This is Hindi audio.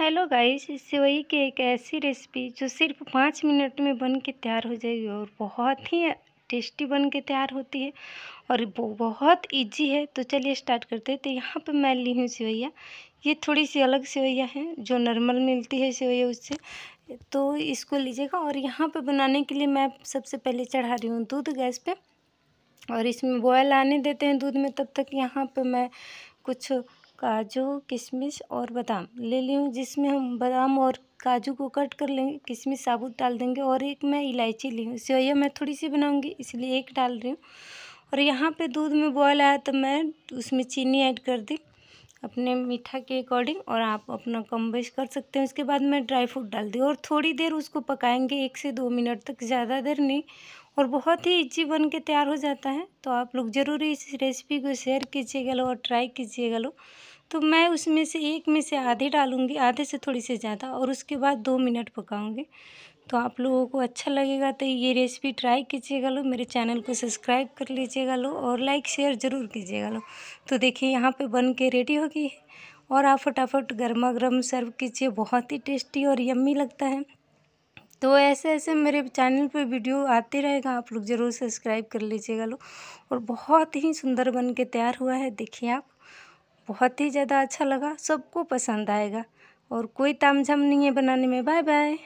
हेलो गाइस सेवई की एक ऐसी रेसिपी जो सिर्फ पाँच मिनट में बन के तैयार हो जाएगी और बहुत ही टेस्टी बन के तैयार होती है और वो बहुत इजी है तो चलिए स्टार्ट करते हैं तो यहाँ पे मैं ली हूँ सेवैया ये थोड़ी सी अलग सेवैया है जो नॉर्मल मिलती है सेवैया उससे तो इसको लीजिएगा और यहाँ पर बनाने के लिए मैं सबसे पहले चढ़ा रही हूँ दूध गैस पर और इसमें बॉयल आने देते हैं दूध में तब तक यहाँ पर मैं कुछ काजू किशमिश और बादाम ले ली हूँ जिसमें हम बादाम और काजू को कट कर लेंगे किशमिश साबुत डाल देंगे और एक मैं इलायची ली हूँ सेवैया मैं थोड़ी सी बनाऊँगी इसलिए एक डाल रही हूँ और यहाँ पे दूध में बॉयल आया तो मैं उसमें चीनी ऐड कर दी अपने मीठा के अकॉर्डिंग और आप अपना कम बेश कर सकते हैं उसके बाद मैं ड्राई फ्रूट डाल दी और थोड़ी देर उसको पकाएंगे एक से दो मिनट तक ज़्यादा देर नहीं और बहुत ही इजी बन के तैयार हो जाता है तो आप लोग ज़रूर इस रेसिपी को शेयर कीजिएगा लो और ट्राई कीजिएगा लो तो मैं उसमें से एक में से आधे डालूँगी आधे से थोड़ी से ज़्यादा और उसके बाद दो मिनट पकाऊँगी तो आप लोगों को अच्छा लगेगा तो ये रेसिपी ट्राई कीजिएगा लो मेरे चैनल को सब्सक्राइब कर लीजिएगा लो और लाइक शेयर ज़रूर कीजिएगा लो तो देखिए यहाँ पे बन के रेडी होगी है और आप फटाफट गर्मा गर्म सर्व कीजिए बहुत ही टेस्टी और यम्मी लगता है तो ऐसे ऐसे मेरे चैनल पे वीडियो आते रहेगा आप लोग ज़रूर सब्सक्राइब कर लीजिएगा लो और बहुत ही सुंदर बन के तैयार हुआ है देखिए आप बहुत ही ज़्यादा अच्छा लगा सबको पसंद आएगा और कोई तामझाम नहीं है बनाने में बाय बाय